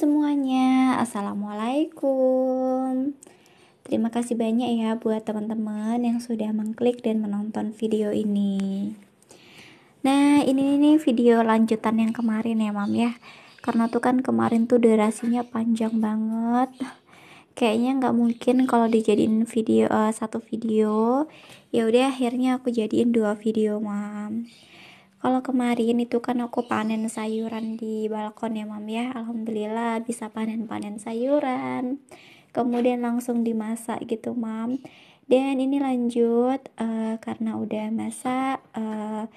semuanya. Assalamualaikum. Terima kasih banyak ya buat teman-teman yang sudah mengklik dan menonton video ini. Nah, ini nih video lanjutan yang kemarin ya, Mam ya. Karena tuh kan kemarin tuh durasinya panjang banget. Kayaknya nggak mungkin kalau dijadiin video uh, satu video. Ya udah akhirnya aku jadiin dua video, Mam kalau kemarin itu kan aku panen sayuran di balkon ya mam ya alhamdulillah bisa panen-panen sayuran kemudian langsung dimasak gitu mam dan ini lanjut uh, karena udah masak uh,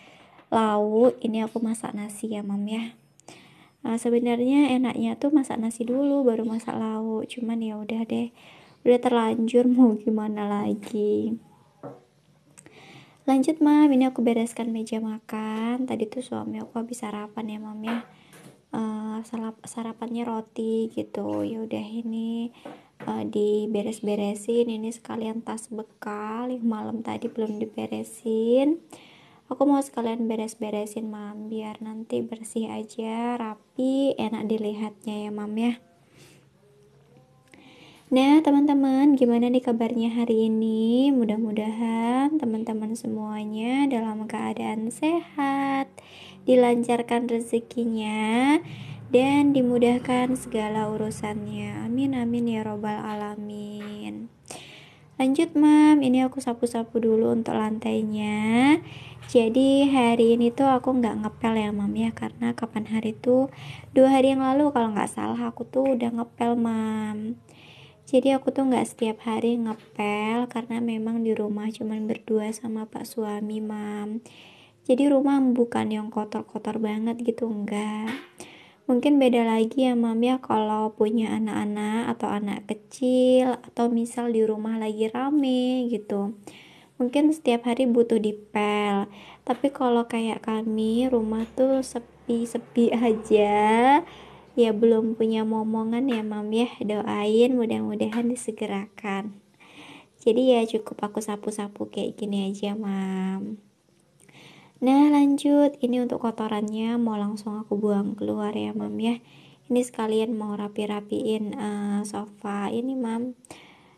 lauk ini aku masak nasi ya mam ya uh, sebenarnya enaknya tuh masak nasi dulu baru masak lauk cuman ya udah deh udah terlanjur mau gimana lagi lanjut mam ini aku bereskan meja makan tadi tuh suami aku habis sarapan ya mam ya uh, eh, sarap sarapannya roti gitu ya udah ini uh, diberes-beresin ini sekalian tas bekal yang malam tadi belum diberesin aku mau sekalian beres-beresin mam biar nanti bersih aja rapi enak dilihatnya ya mam ya Nah, teman-teman, gimana nih kabarnya hari ini? Mudah-mudahan teman-teman semuanya dalam keadaan sehat, dilancarkan rezekinya, dan dimudahkan segala urusannya. Amin, amin ya Robbal 'Alamin. Lanjut, Mam. Ini aku sapu-sapu dulu untuk lantainya. Jadi hari ini tuh aku nggak ngepel ya mam ya karena kapan hari tuh dua hari yang lalu kalau nggak salah aku tuh udah ngepel mam jadi aku tuh nggak setiap hari ngepel karena memang di rumah cuman berdua sama pak suami mam jadi rumah bukan yang kotor-kotor banget gitu enggak mungkin beda lagi ya mam ya kalau punya anak-anak atau anak kecil atau misal di rumah lagi rame gitu mungkin setiap hari butuh dipel tapi kalau kayak kami rumah tuh sepi-sepi aja ya belum punya momongan ya mam ya doain mudah-mudahan disegerakan jadi ya cukup aku sapu-sapu kayak gini aja mam nah lanjut ini untuk kotorannya mau langsung aku buang keluar ya mam ya ini sekalian mau rapi-rapiin uh, sofa ini mam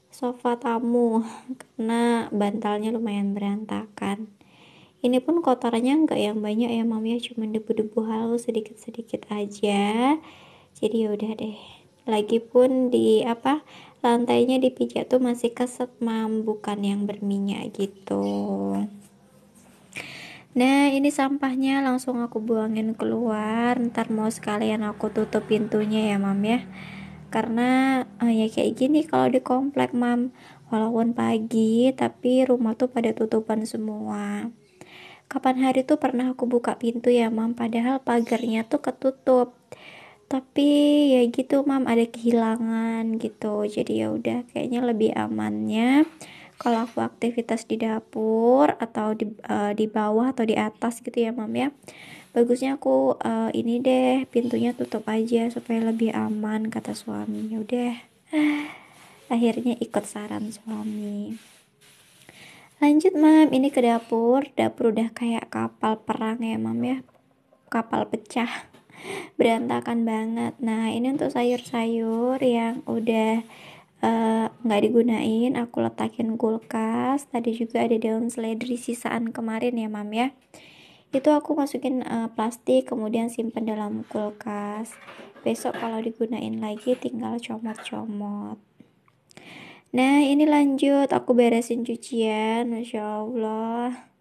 sofa tamu karena bantalnya lumayan berantakan ini pun kotorannya enggak yang banyak ya mam ya cuma debu-debu halus sedikit-sedikit aja jadi ya udah deh lagi pun di apa lantainya dipijat tuh masih keset mam bukan yang berminyak gitu nah ini sampahnya langsung aku buangin keluar ntar mau sekalian aku tutup pintunya ya mam ya karena eh, ya kayak gini kalau di komplek mam walaupun pagi tapi rumah tuh pada tutupan semua kapan hari tuh pernah aku buka pintu ya mam padahal pagarnya tuh ketutup tapi ya gitu mam ada kehilangan gitu jadi ya udah kayaknya lebih amannya kalau aku aktivitas di dapur atau di uh, di bawah atau di atas gitu ya mam ya bagusnya aku uh, ini deh pintunya tutup aja supaya lebih aman kata suami ya udah akhirnya ikut saran suami lanjut mam ini ke dapur dapur udah kayak kapal perang ya mam ya kapal pecah berantakan banget nah ini untuk sayur-sayur yang udah eh, nggak uh, digunain aku letakin kulkas tadi juga ada daun seledri sisaan kemarin ya mam ya itu aku masukin uh, plastik kemudian simpan dalam kulkas besok kalau digunain lagi tinggal comot-comot nah ini lanjut aku beresin cucian masya allah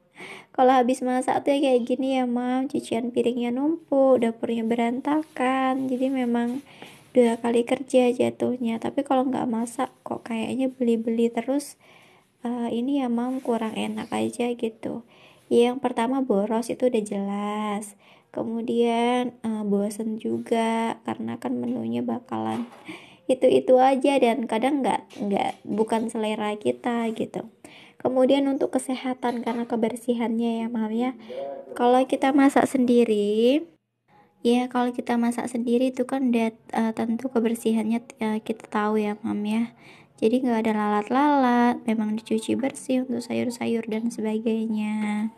kalau habis masak tuh ya kayak gini ya mam cucian piringnya numpuk dapurnya berantakan jadi memang dua kali kerja jatuhnya tapi kalau nggak masak kok kayaknya beli-beli terus uh, ini ya mam kurang enak aja gitu ya, yang pertama boros itu udah jelas kemudian uh, bosen juga karena kan menunya bakalan itu itu aja dan kadang nggak nggak bukan selera kita gitu kemudian untuk kesehatan karena kebersihannya ya mam ya kalau kita masak sendiri ya kalau kita masak sendiri itu kan udah eh, uh, tentu kebersihannya uh, kita tahu ya mam ya jadi nggak ada lalat-lalat memang dicuci bersih untuk sayur-sayur dan sebagainya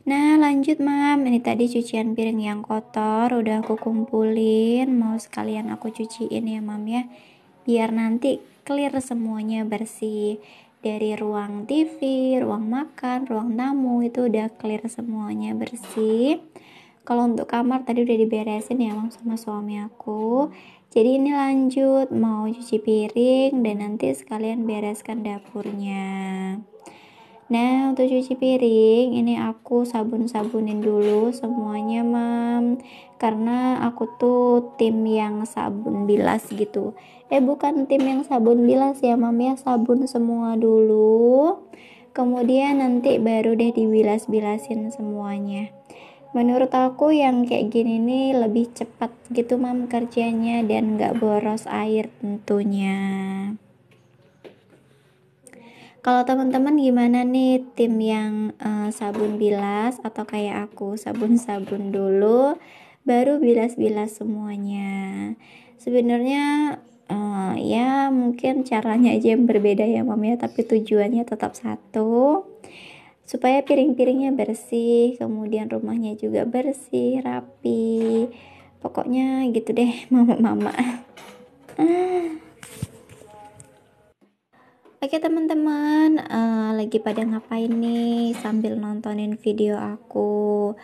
Nah lanjut mam, ini tadi cucian piring yang kotor udah aku kumpulin Mau sekalian aku cuciin ya mam ya Biar nanti clear semuanya bersih dari ruang TV, ruang makan, ruang tamu itu udah clear semuanya bersih. Kalau untuk kamar tadi udah diberesin ya emang sama suami aku. Jadi ini lanjut mau cuci piring dan nanti sekalian bereskan dapurnya. Nah, untuk cuci piring, ini aku sabun-sabunin dulu semuanya, Mam. Karena aku tuh tim yang sabun bilas gitu. Eh, bukan tim yang sabun bilas ya, Mam ya, sabun semua dulu. Kemudian nanti baru deh dibilas-bilasin semuanya. Menurut aku yang kayak gini nih lebih cepat gitu mam kerjanya dan gak boros air tentunya. Kalau teman-teman gimana nih tim yang uh, sabun bilas atau kayak aku sabun-sabun dulu baru bilas-bilas semuanya. Sebenarnya uh, ya mungkin caranya aja yang berbeda ya Mam ya, tapi tujuannya tetap satu. Supaya piring-piringnya bersih, kemudian rumahnya juga bersih, rapi. Pokoknya gitu deh, mama-mama. Oke teman-teman, uh, lagi pada ngapain nih sambil nontonin video aku?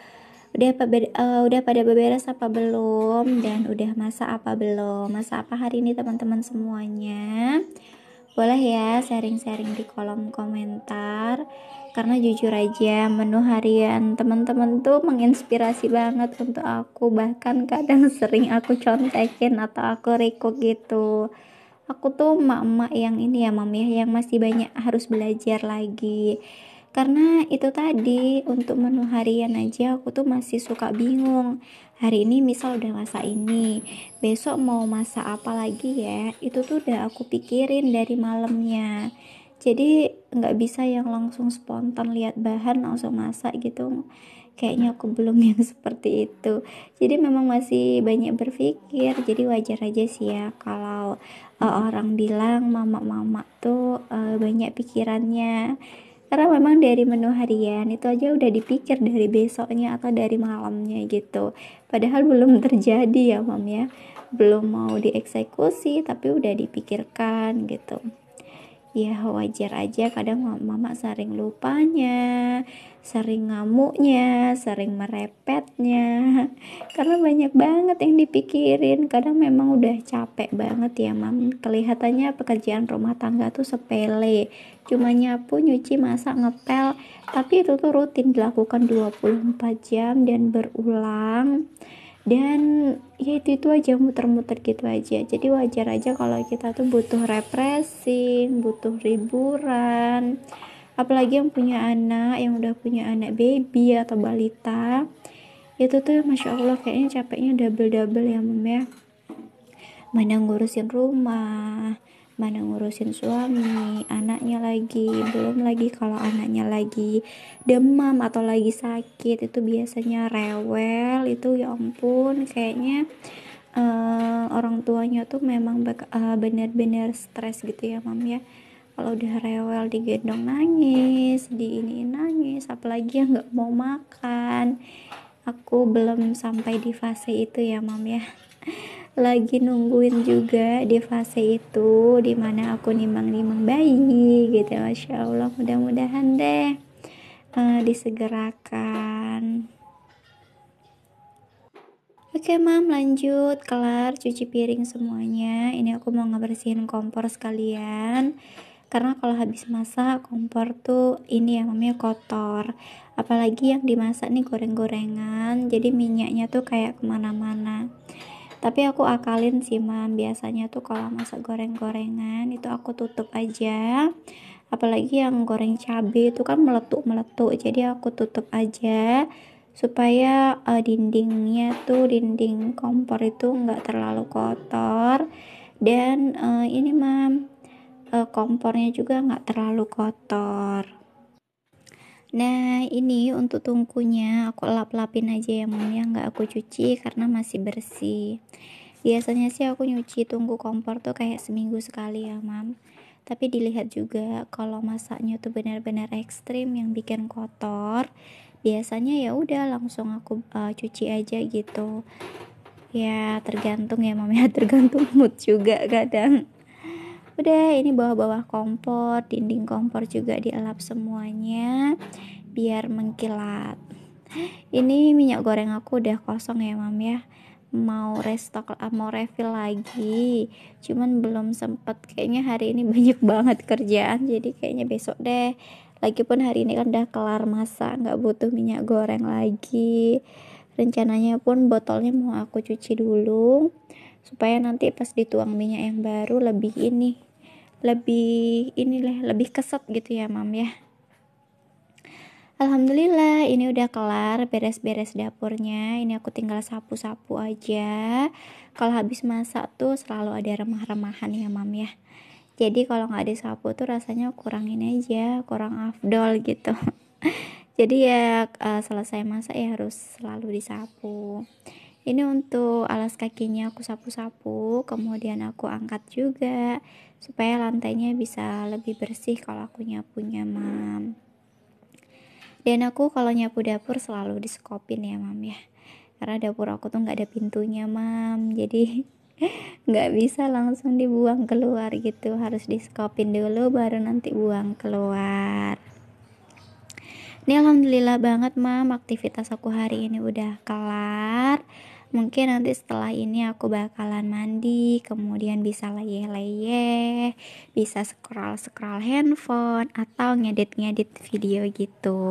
Udah uh, udah pada beberes apa belum? Dan udah masa apa belum? masa apa hari ini teman-teman semuanya? Boleh ya sharing-sharing di kolom komentar. Karena jujur aja menu harian teman-teman tuh menginspirasi banget untuk aku, bahkan kadang sering aku contekin atau aku reco gitu aku tuh emak-emak yang ini ya mam ya, yang masih banyak harus belajar lagi karena itu tadi untuk menu harian aja aku tuh masih suka bingung hari ini misal udah masak ini besok mau masak apa lagi ya itu tuh udah aku pikirin dari malamnya jadi nggak bisa yang langsung spontan lihat bahan langsung masak gitu kayaknya aku belum yang seperti itu jadi memang masih banyak berpikir jadi wajar aja sih ya kalau uh, orang bilang mama-mama tuh uh, banyak pikirannya karena memang dari menu harian itu aja udah dipikir dari besoknya atau dari malamnya gitu padahal belum terjadi ya mam ya belum mau dieksekusi tapi udah dipikirkan gitu ya wajar aja kadang mama sering lupanya sering ngamuknya sering merepetnya karena banyak banget yang dipikirin kadang memang udah capek banget ya mam kelihatannya pekerjaan rumah tangga tuh sepele cuma nyapu, nyuci, masak, ngepel tapi itu tuh rutin dilakukan 24 jam dan berulang dan ya itu itu aja muter-muter gitu aja jadi wajar aja kalau kita tuh butuh refreshing butuh liburan apalagi yang punya anak yang udah punya anak baby atau balita itu tuh masya allah kayaknya capeknya double double ya mem ya mana ngurusin rumah mana ngurusin suami, anaknya lagi, belum lagi kalau anaknya lagi demam atau lagi sakit itu biasanya rewel itu ya ampun kayaknya uh, orang tuanya tuh memang uh, benar-benar stres gitu ya mam ya kalau udah rewel digendong nangis di ini nangis apalagi yang nggak mau makan aku belum sampai di fase itu ya mam ya lagi nungguin juga di fase itu dimana aku nimang-nimang bayi gitu Masya Allah mudah-mudahan deh uh, disegerakan Oke mam lanjut kelar cuci piring semuanya ini aku mau ngebersihin kompor sekalian karena kalau habis masak kompor tuh ini ya mamnya kotor apalagi yang dimasak nih goreng-gorengan jadi minyaknya tuh kayak kemana-mana tapi aku akalin sih mam biasanya tuh kalau masak goreng-gorengan itu aku tutup aja apalagi yang goreng cabai itu kan meletuk-meletuk jadi aku tutup aja supaya uh, dindingnya tuh dinding kompor itu nggak terlalu kotor dan uh, ini mam uh, kompornya juga nggak terlalu kotor Nah ini untuk tungkunya aku lap-lapin aja ya mam ya nggak aku cuci karena masih bersih. Biasanya sih aku nyuci tungku kompor tuh kayak seminggu sekali ya mam. Tapi dilihat juga kalau masaknya tuh benar-benar ekstrim yang bikin kotor, biasanya ya udah langsung aku uh, cuci aja gitu. Ya tergantung ya mam ya tergantung mood juga kadang udah ini bawah-bawah kompor dinding kompor juga dielap semuanya biar mengkilat ini minyak goreng aku udah kosong ya mam ya mau restock mau refill lagi cuman belum sempet kayaknya hari ini banyak banget kerjaan jadi kayaknya besok deh lagipun hari ini kan udah kelar masa nggak butuh minyak goreng lagi rencananya pun botolnya mau aku cuci dulu supaya nanti pas dituang minyak yang baru lebih ini lebih inilah lebih keset gitu ya mam ya Alhamdulillah ini udah kelar beres-beres dapurnya ini aku tinggal sapu-sapu aja kalau habis masak tuh selalu ada remah-remahan ya mam ya jadi kalau nggak disapu tuh rasanya kurang ini aja kurang afdol gitu jadi ya eh, selesai masak ya harus selalu disapu ini untuk alas kakinya aku sapu-sapu kemudian aku angkat juga supaya lantainya bisa lebih bersih kalau aku nyapu nyaman dan aku kalau nyapu dapur selalu diskopin ya mam ya karena dapur aku tuh nggak ada pintunya mam jadi nggak bisa langsung dibuang keluar gitu harus diskopin dulu baru nanti buang keluar ini alhamdulillah banget mam aktivitas aku hari ini udah kelar mungkin nanti setelah ini aku bakalan mandi kemudian bisa leyeh-leyeh bisa scroll-scroll handphone atau ngedit-ngedit video gitu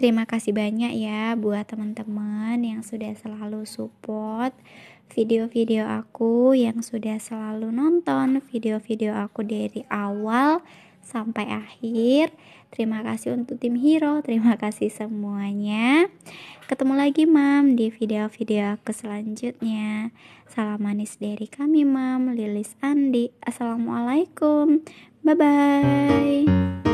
terima kasih banyak ya buat teman-teman yang sudah selalu support video-video aku yang sudah selalu nonton video-video aku dari awal sampai akhir. Terima kasih untuk tim Hero, terima kasih semuanya. Ketemu lagi Mam di video-video ke selanjutnya. Salam manis dari kami Mam, Lilis Andi. Assalamualaikum. Bye bye.